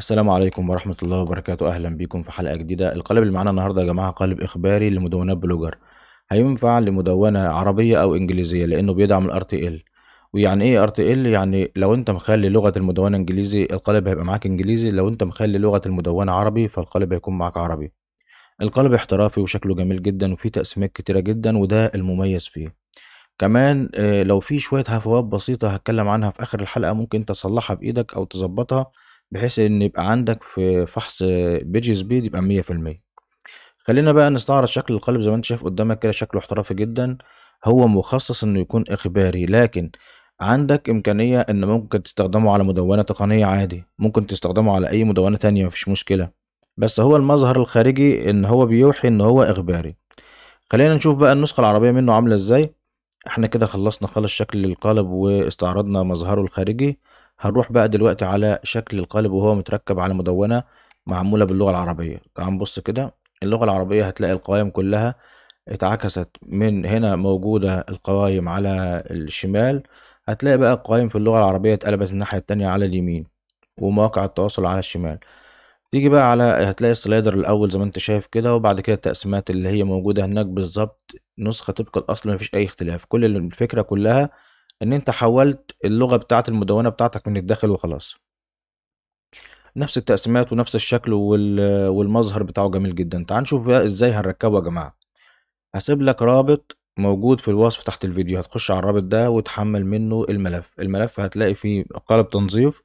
السلام عليكم ورحمة الله وبركاته أهلا بيكم في حلقة جديدة القالب اللي معانا النهاردة يا جماعة قالب إخباري لمدونات بلوجر هينفع لمدونة عربية أو إنجليزية لأنه بيدعم الـ RTL ويعني إيه RTL يعني لو أنت مخلي لغة المدونة إنجليزي القالب هيبقى معاك إنجليزي لو أنت مخلي لغة المدونة عربي فالقالب هيكون معاك عربي القالب احترافي وشكله جميل جدا وفيه تقسيمات كتيرة جدا وده المميز فيه كمان آه، لو في شوية هفوات بسيطة هتكلم عنها في آخر الحلقة ممكن تصلحها بإيدك أو تظبطها بحيث إن يبقى عندك في فحص بيجي سبيد يبقى مية في المية خلينا بقى نستعرض شكل القالب زي ما انت شايف قدامك كده شكله احترافي جدا هو مخصص انه يكون اخباري لكن عندك امكانية ان ممكن تستخدمه على مدونة تقنية عادي ممكن تستخدمه على اي مدونة تانية مفيش مشكلة بس هو المظهر الخارجي ان هو بيوحي ان هو اخباري خلينا نشوف بقى النسخة العربية منه عاملة ازاي احنا كده خلصنا خالص شكل القالب واستعرضنا مظهره الخارجي هنروح بقى دلوقتي على شكل القالب وهو متركب على مدونة معمولة باللغة العربية تعال نبص كده اللغة العربية هتلاقي القوائم كلها اتعكست من هنا موجودة القوائم على الشمال هتلاقي بقى القوائم في اللغة العربية اتقلبت الناحية التانية على اليمين ومواقع التواصل على الشمال تيجي بقى على هتلاقي السلايدر الاول زي ما انت شايف كده وبعد كده التقسيمات اللي هي موجوده هناك بالظبط نسخه طبق الاصل مفيش اي اختلاف كل الفكره كلها ان انت حولت اللغه بتاعت المدونه بتاعتك من الداخل وخلاص نفس التقسيمات ونفس الشكل والمظهر بتاعه جميل جدا تعال نشوف بقى ازاي هنركبه يا جماعه هسيب لك رابط موجود في الوصف تحت الفيديو هتخش على الرابط ده وتحمل منه الملف الملف هتلاقي فيه قالب تنظيف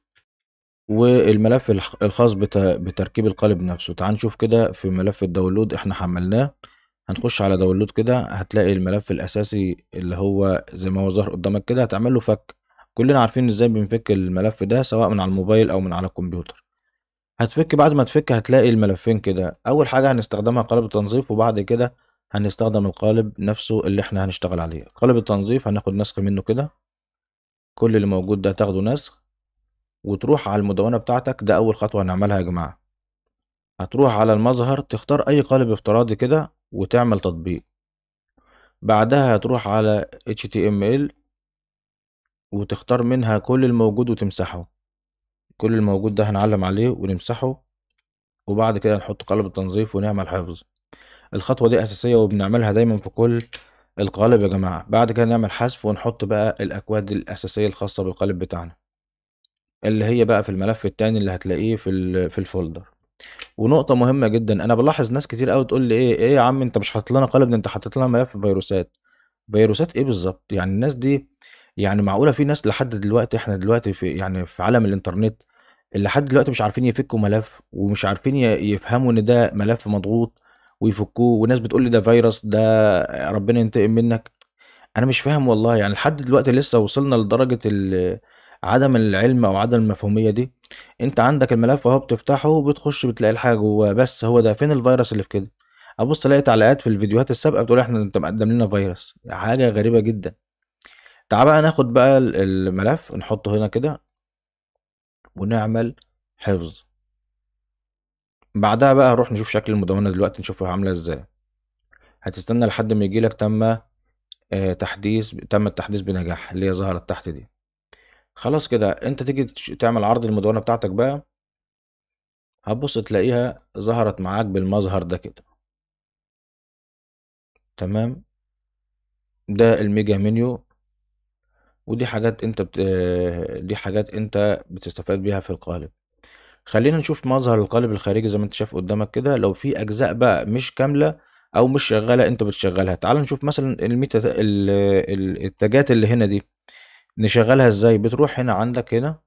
والملف الخاص بتركيب القالب نفسه تعال نشوف كده في ملف الداونلود احنا حملناه هنخش على داونلود كده هتلاقي الملف الاساسي اللي هو زي ما هو ظاهر قدامك كده هتعمل له فك كلنا عارفين ازاي بنفك الملف ده سواء من على الموبايل او من على الكمبيوتر هتفك بعد ما تفك هتلاقي الملفين كده اول حاجه هنستخدمها قالب التنظيف وبعد كده هنستخدم القالب نفسه اللي احنا هنشتغل عليه قالب التنظيف هناخد نسخ منه كده كل اللي موجود ده تاخده نسخ وتروح على المدونه بتاعتك ده اول خطوه هنعملها يا جماعه هتروح على المظهر تختار اي قالب افتراضي كده وتعمل تطبيق بعدها هتروح على HTML وتختار منها كل الموجود وتمسحه كل الموجود ده هنعلم عليه ونمسحه وبعد كده نحط قالب التنظيف ونعمل حفظ الخطوة دي أساسية وبنعملها دايما في كل القالب يا جماعة بعد كده نعمل حذف ونحط بقى الأكواد الأساسية الخاصة بالقالب بتاعنا اللي هي بقى في الملف التاني اللي هتلاقيه في, في الفولدر ونقطة مهمة جدا أنا بلاحظ ناس كتير قوي تقول لي إيه إيه يا عم أنت مش حاطط لنا قالب ده أنت حاطط لنا ملف فيروسات فيروسات إيه بالظبط يعني الناس دي يعني معقولة في ناس لحد دلوقتي إحنا دلوقتي في يعني في عالم الإنترنت اللي لحد دلوقتي مش عارفين يفكوا ملف ومش عارفين يفهموا إن ده ملف مضغوط ويفكوه وناس بتقول لي ده فيروس ده ربنا ينتقم منك أنا مش فاهم والله يعني لحد دلوقتي لسه وصلنا لدرجة عدم العلم او عدم المفهوميه دي انت عندك الملف اهو بتفتحه وبتخش بتلاقي الحاجه جواه بس هو ده فين الفيروس اللي في كده ابص الاقي تعليقات في الفيديوهات السابقه بتقول احنا انت مقدم لنا فيروس حاجه غريبه جدا تعال بقى ناخد بقى الملف نحطه هنا كده ونعمل حفظ بعدها بقى هنروح نشوف شكل المدونة دلوقتي نشوفها عاملة ازاي هتستنى لحد ما يجيلك تم آه، تحديث تم التحديث بنجاح اللي هي ظهرت تحت دي خلاص كده انت تيجي تعمل عرض المدونة بتاعتك بقى هتبص تلاقيها ظهرت معاك بالمظهر ده كده تمام ده الميجا منيو ودي حاجات انت بت... دي حاجات انت بتستفاد بيها في القالب خلينا نشوف مظهر القالب الخارجي زي ما انت شايف قدامك كده لو في اجزاء بقى مش كامله او مش شغاله انت بتشغلها تعال نشوف مثلا الميتا التاجات اللي هنا دي نشغلها ازاي بتروح هنا عندك هنا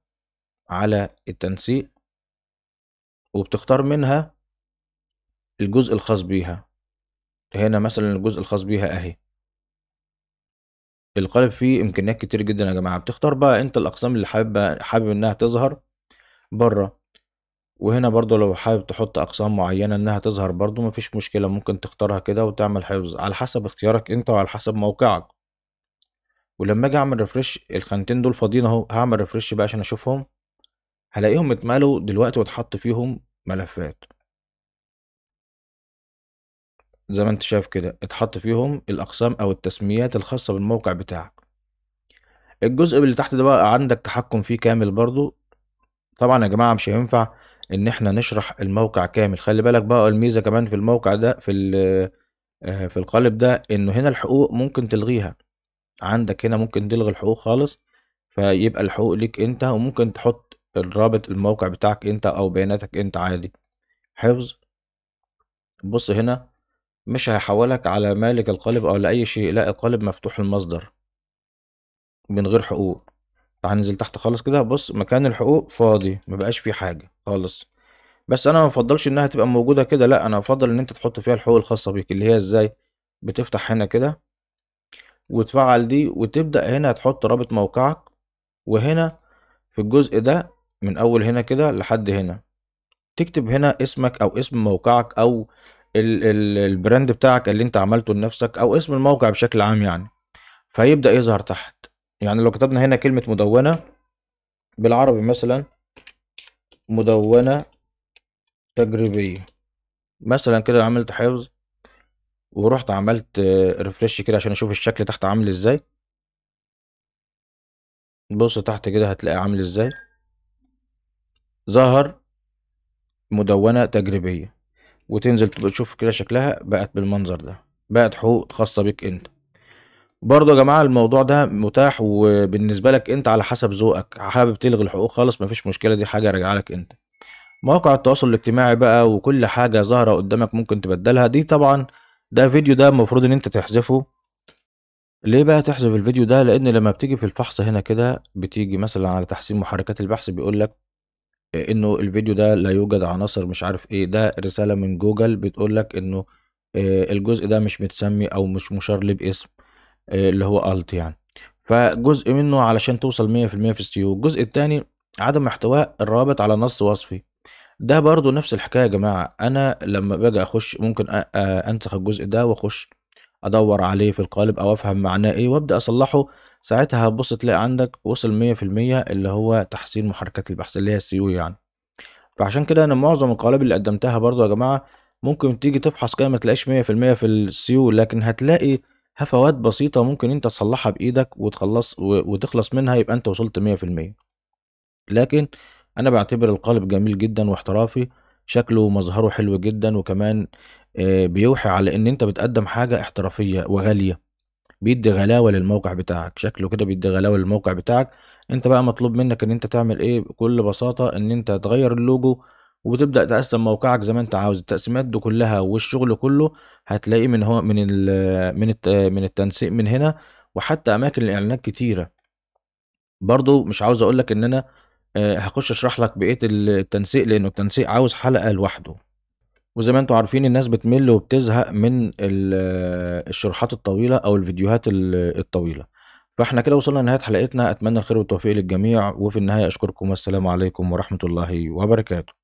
على التنسيق وبتختار منها الجزء الخاص بيها هنا مثلا الجزء الخاص بيها اهي القالب فيه امكانيات كتير جدا يا جماعه بتختار بقى انت الاقسام اللي حابب حابب انها تظهر بره وهنا برضو لو حابب تحط اقسام معينه انها تظهر برضو مفيش مشكله ممكن تختارها كده وتعمل حفظ على حسب اختيارك انت وعلى حسب موقعك ولما اجي اعمل ريفرش الخانتين دول فاضيين اهو هعمل ريفرش بقى عشان اشوفهم هلاقيهم اتملوا دلوقتي واتحط فيهم ملفات زي ما انت شايف كده اتحط فيهم الاقسام او التسميات الخاصه بالموقع بتاعك الجزء اللي تحت ده بقى عندك تحكم فيه كامل برضو طبعا يا جماعه مش هينفع ان احنا نشرح الموقع كامل خلي بالك بقى الميزه كمان في الموقع ده في آه، في القالب ده انه هنا الحقوق ممكن تلغيها عندك هنا ممكن تلغي الحقوق خالص فيبقى الحقوق ليك انت وممكن تحط الرابط الموقع بتاعك انت او بياناتك انت عادي حفظ بص هنا مش هيحولك على مالك القالب او لاي شيء لا القالب مفتوح المصدر من غير حقوق نزل تحت خالص كده بص مكان الحقوق فاضي مبقاش فيه حاجه خالص بس انا ما افضلش انها تبقى موجوده كده لا انا بفضل ان انت تحط فيها الحقوق الخاصه بيك اللي هي ازاي بتفتح هنا كده وتفعل دي وتبدأ هنا تحط رابط موقعك وهنا في الجزء ده من أول هنا كده لحد هنا تكتب هنا اسمك أو اسم موقعك أو ال ال البراند بتاعك اللي انت عملته لنفسك أو اسم الموقع بشكل عام يعني فيبدأ يظهر تحت يعني لو كتبنا هنا كلمة مدونة بالعربي مثلا مدونة تجريبية مثلا كده عملت حفظ ورُحت عملت ريفرش كده عشان أشوف الشكل تحت عامل إزاي. بُص تحت كده هتلاقي عامل إزاي. ظَهر مدوّنة تجريبية، وتنزل تبقى تشوف كده شكلها بقت بالمنظر ده، بقت حقوق خاصة بيك أنت. برضه يا جماعة الموضوع ده متاح وبالنسبة لك أنت على حسب ذوقك، حابب تلغي الحقوق خالص مفيش مشكلة دي حاجة راجعة لك أنت. مواقع التواصل الاجتماعي بقى وكل حاجة ظاهرة قدّامك ممكن تبدّلها، دي طبعًا ده فيديو ده المفروض ان انت تحذفه ليه بقى تحذف الفيديو ده لان لما بتيجي في الفحص هنا كده بتيجي مثلا على تحسين محركات البحث بيقول لك انه الفيديو ده لا يوجد عناصر مش عارف ايه ده رسالة من جوجل بتقول لك انه آه، الجزء ده مش متسمي او مش مشار لي باسم آه، اللي هو الت يعني فجزء منه علشان توصل 100% في السيو الجزء التاني عدم احتواء الروابط على نص وصفي ده برضو نفس الحكاية يا جماعة أنا لما باجي أخش ممكن أنسخ الجزء ده وأخش أدور عليه في القالب أو أفهم معناه إيه وأبدأ أصلحه ساعتها هتبص تلاقي عندك وصل 100% اللي هو تحسين محركات البحث اللي هي السيو يعني فعشان كده أنا معظم القوالب اللي قدمتها برضو يا جماعة ممكن تيجي تفحص كده ما تلاقيش 100% في السيو لكن هتلاقي هفوات بسيطة ممكن أنت تصلحها بإيدك وتخلص وتخلص منها يبقى أنت وصلت 100% لكن انا بعتبر القالب جميل جدا واحترافي شكله ومظهره حلو جدا وكمان آه، بيوحي على ان انت بتقدم حاجة احترافية وغالية بيدي غلاوة للموقع بتاعك شكله كده بيدي غلاوة للموقع بتاعك انت بقى مطلوب منك ان انت تعمل ايه بكل بساطة ان انت تغير اللوجو وبتبدأ تقسم موقعك زي ما انت عاوز التقسيمات دي كلها والشغل كله هتلاقيه من هو من ال من من التنسيق من هنا وحتى اماكن الاعلانات كتيرة برضو مش عاوز اقولك ان انا آه، هخش اشرح لك بقيه التنسيق لانه التنسيق عاوز حلقه لوحده وزي ما انتم عارفين الناس بتمل وبتزهق من آه، الشروحات الطويله او الفيديوهات الطويله فاحنا كده وصلنا لنهايه حلقتنا اتمنى الخير والتوفيق للجميع وفي النهايه اشكركم والسلام عليكم ورحمه الله وبركاته